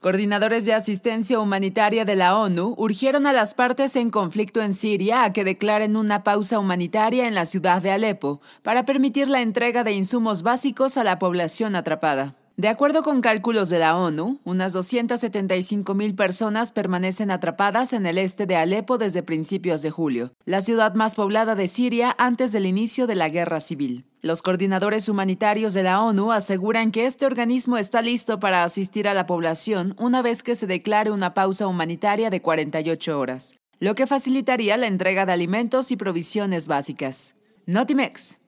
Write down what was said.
Coordinadores de asistencia humanitaria de la ONU urgieron a las partes en conflicto en Siria a que declaren una pausa humanitaria en la ciudad de Alepo para permitir la entrega de insumos básicos a la población atrapada. De acuerdo con cálculos de la ONU, unas 275.000 personas permanecen atrapadas en el este de Alepo desde principios de julio, la ciudad más poblada de Siria antes del inicio de la guerra civil. Los coordinadores humanitarios de la ONU aseguran que este organismo está listo para asistir a la población una vez que se declare una pausa humanitaria de 48 horas, lo que facilitaría la entrega de alimentos y provisiones básicas. Notimex.